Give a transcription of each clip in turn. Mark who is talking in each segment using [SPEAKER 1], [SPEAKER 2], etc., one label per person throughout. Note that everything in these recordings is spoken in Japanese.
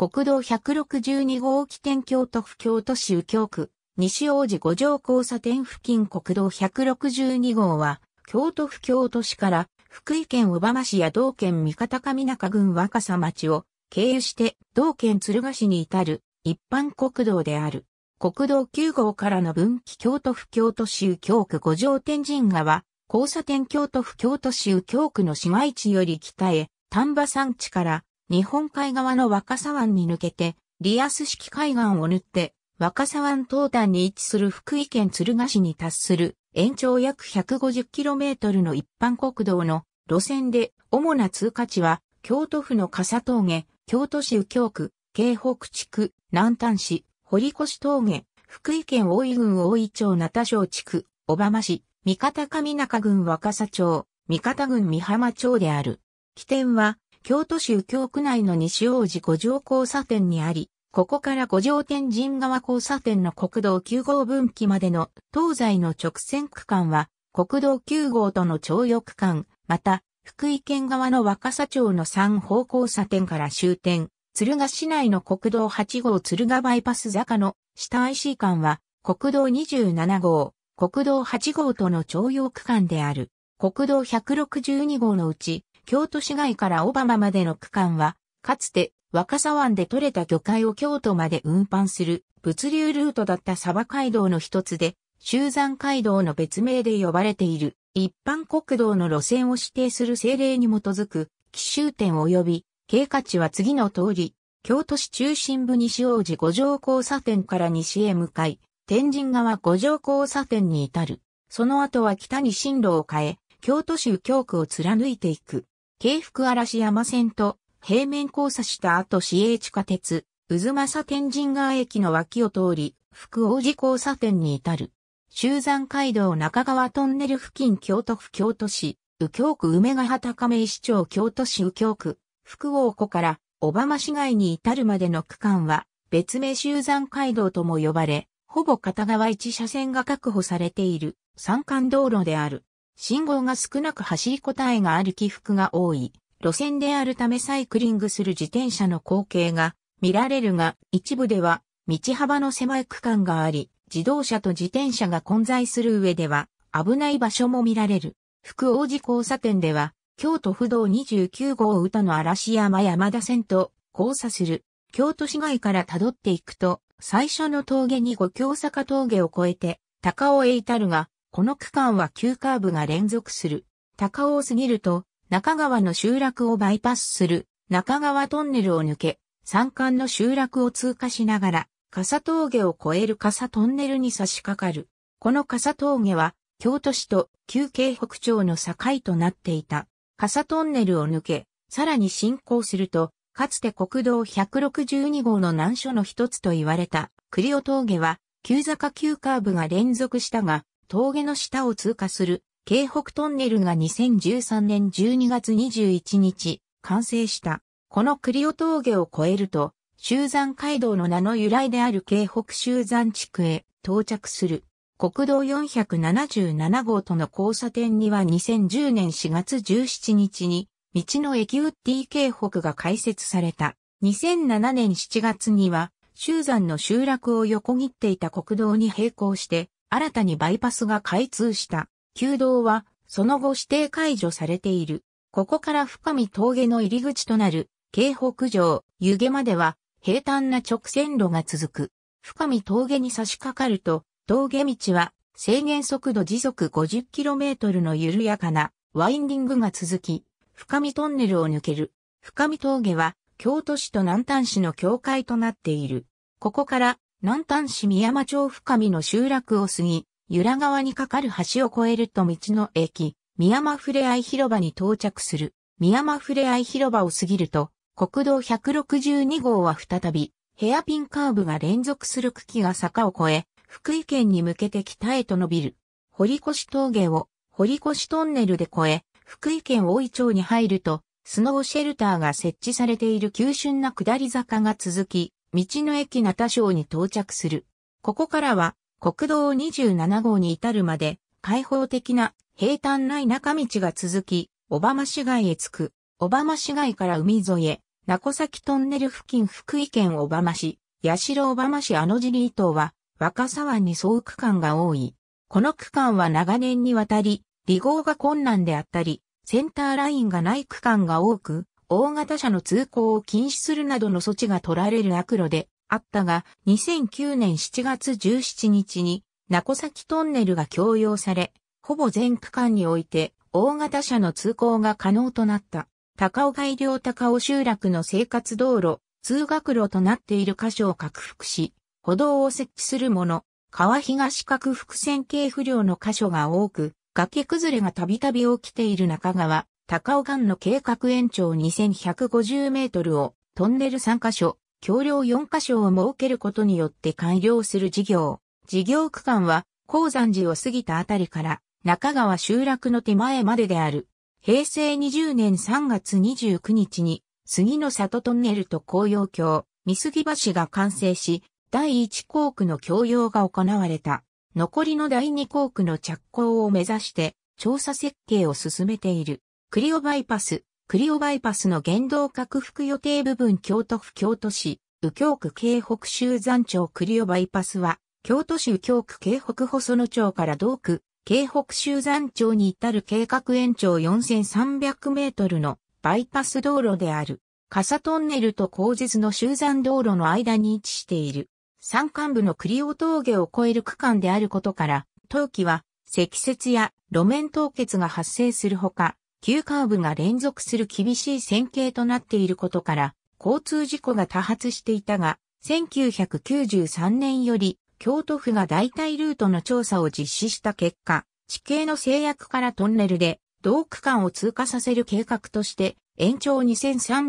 [SPEAKER 1] 国道162号起点京都府京都市右京区、西王子五条交差点付近国道162号は、京都府京都市から福井県小浜市や道県三方上中郡若狭町を経由して道県鶴ヶ市に至る一般国道である。国道9号からの分岐京都府京都市右京区五条天神川、交差点京都府京都市右京区の市街地より北へ、丹波山地から日本海側の若狭湾に抜けて、リアス式海岸を縫って、若狭湾東端に位置する福井県敦賀市に達する延長約 150km の一般国道の路線で主な通過地は京都府の笠峠、京都市右京区、京北地区、南丹市、堀越峠、福井県大井郡大井町名田小地区、小浜市、三方上中郡若狭町、三方郡三浜町である。起点は京都市右京区内の西大路五条交差点にあり、ここから五条天神川交差点の国道9号分岐までの東西の直線区間は、国道9号との徴用区間、また、福井県側の若狭町の三方交差点から終点、敦賀市内の国道8号敦賀バイパス坂の下 IC 間は、国道27号、国道8号との徴用区間である。国道162号のうち、京都市街から小浜までの区間は、かつて若狭湾で採れた魚介を京都まで運搬する物流ルートだった鯖街道の一つで、修山街道の別名で呼ばれている一般国道の路線を指定する政令に基づく奇襲点及び経過地は次の通り、京都市中心部西王子五条交差点から西へ向かい、天神川五条交差点に至る。その後は北に進路を変え、京都市右京区を貫いていく。京福嵐山線と平面交差した後市営地下鉄、渦政天神川駅の脇を通り、福王寺交差点に至る。修山街道中川トンネル付近京都府京都市、右京区梅ヶ畑亀市町京都市右京区、福王湖から小浜市街に至るまでの区間は、別名修山街道とも呼ばれ、ほぼ片側一車線が確保されている山間道路である。信号が少なく走り答えがある起伏が多い路線であるためサイクリングする自転車の光景が見られるが、一部では道幅の狭い区間があり、自動車と自転車が混在する上では危ない場所も見られる。福王寺交差点では、京都府道29号歌の嵐山山田線と交差する。京都市街から辿っていくと、最初の峠に五京坂峠を越えて、高尾へ至るが、この区間は急カーブが連続する。高尾を過ぎると、中川の集落をバイパスする、中川トンネルを抜け、山間の集落を通過しながら、笠峠を越える笠トンネルに差し掛かる。この笠峠は、京都市と旧京北町の境となっていた。笠トンネルを抜け、さらに進行すると、かつて国道162号の難所の一つと言われた、栗尾峠は、急坂急カーブが連続したが、峠の下を通過する、京北トンネルが2013年12月21日、完成した。この栗尾峠を越えると、周山街道の名の由来である京北周山地区へ到着する。国道477号との交差点には2010年4月17日に、道の駅ウッディ京北が開設された。2007年7月には、周山の集落を横切っていた国道に並行して、新たにバイパスが開通した。旧道は、その後指定解除されている。ここから深見峠の入り口となる、京北城、湯気までは、平坦な直線路が続く。深見峠に差し掛かると、峠道は、制限速度時速 50km の緩やかな、ワインディングが続き、深見トンネルを抜ける。深見峠は、京都市と南丹市の境界となっている。ここから、南丹市宮山町深見の集落を過ぎ、由良川に架かる橋を越えると道の駅、宮山ふれあい広場に到着する。宮山ふれあい広場を過ぎると、国道162号は再び、ヘアピンカーブが連続する茎が坂を越え、福井県に向けて北へと伸びる。堀越峠を、堀越トンネルで越え、福井県大井町に入ると、スノーシェルターが設置されている急峻な下り坂が続き、道の駅ナ田省に到着する。ここからは国道27号に至るまで開放的な平坦ない中道が続き、小浜市街へ着く。小浜市街から海沿いへ、名古崎トンネル付近福井県小浜市、八代小浜市あの尻離島は若狭湾に沿う区間が多い。この区間は長年にわたり、離合が困難であったり、センターラインがない区間が多く、大型車の通行を禁止するなどの措置が取られる悪路であったが、2009年7月17日に、名崎トンネルが強要され、ほぼ全区間において、大型車の通行が可能となった。高尾外領高尾集落の生活道路、通学路となっている箇所を拡幅し、歩道を設置するもの、川東拡幅線系不良の箇所が多く、崖崩れがたびたび起きている中川、高尾間の計画延長2150メートルをトンネル3カ所、橋梁4カ所を設けることによって完了する事業。事業区間は、鉱山寺を過ぎたあたりから、中川集落の手前までである。平成20年3月29日に、杉の里トンネルと紅葉橋、三杉橋が完成し、第1校区の共用が行われた。残りの第2校区の着工を目指して、調査設計を進めている。クリオバイパス、クリオバイパスの原動拡幅予定部分京都府京都市、右京区京北州山町クリオバイパスは、京都市右京区京北細野町から同区、京北州山町に至る計画延長4300メートルのバイパス道路である。笠トンネルと工絶の修山道路の間に位置している。山間部のクリオ峠を越える区間であることから、冬季は積雪や路面凍結が発生するほか、急カーブが連続する厳しい線形となっていることから、交通事故が多発していたが、1993年より京都府が代替ルートの調査を実施した結果、地形の制約からトンネルで同区間を通過させる計画として、延長2313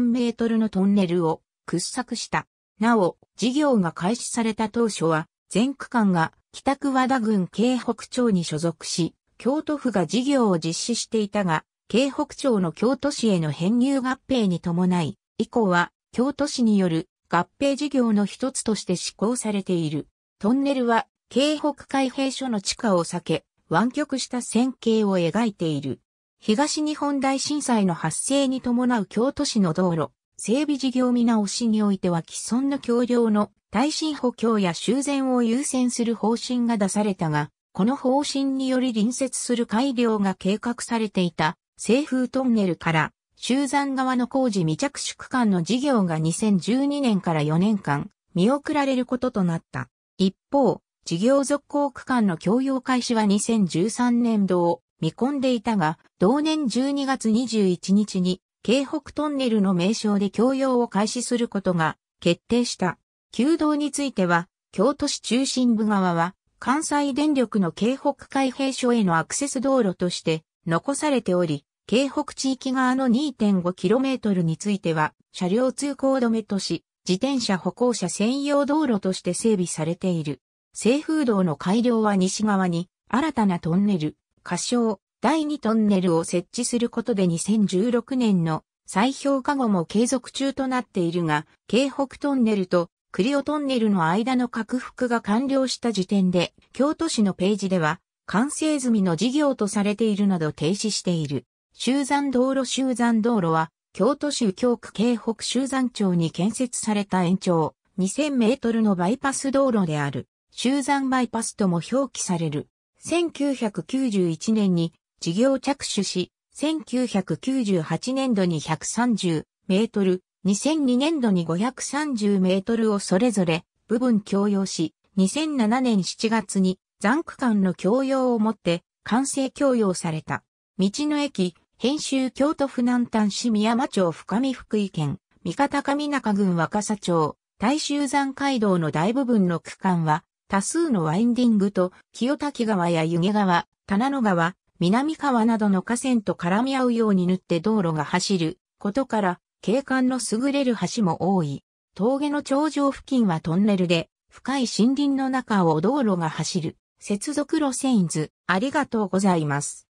[SPEAKER 1] メートルのトンネルを掘削した。なお、事業が開始された当初は、全区間が北区和田郡京北町に所属し、京都府が事業を実施していたが、京北町の京都市への編入合併に伴い、以降は京都市による合併事業の一つとして施行されている。トンネルは、京北海兵所の地下を避け、湾曲した線形を描いている。東日本大震災の発生に伴う京都市の道路、整備事業見直しにおいては既存の橋梁の耐震補強や修繕を優先する方針が出されたが、この方針により隣接する改良が計画されていた西風トンネルから周山側の工事未着手区間の事業が2012年から4年間見送られることとなった。一方、事業続行区間の供用開始は2013年度を見込んでいたが、同年12月21日に京北トンネルの名称で供用を開始することが決定した。旧道については、京都市中心部側は関西電力の京北海平所へのアクセス道路として残されており、京北地域側の 2.5km については、車両通行止めとし、自転車歩行者専用道路として整備されている。西風道の改良は西側に、新たなトンネル、仮称、第2トンネルを設置することで2016年の再評価後も継続中となっているが、京北トンネルとクリオトンネルの間の拡幅が完了した時点で、京都市のページでは、完成済みの事業とされているなど停止している。集山道路集山道路は、京都市右京区京北集山町に建設された延長2000メートルのバイパス道路である。集山バイパスとも表記される。1991年に事業着手し、1998年度に130メートル、2002年度に530メートルをそれぞれ部分共用し、2007年7月に残区間の共用をもって完成共用された。道の駅、編集京都府南端市宮間町深見福井県、三方上中郡若狭町、大衆山街道の大部分の区間は、多数のワインディングと清滝川や湯気川、棚野川、南川などの河川と絡み合うように塗って道路が走ることから、景観の優れる橋も多い。峠の頂上付近はトンネルで、深い森林の中を道路が走る、接続路線図、ありがとうございます。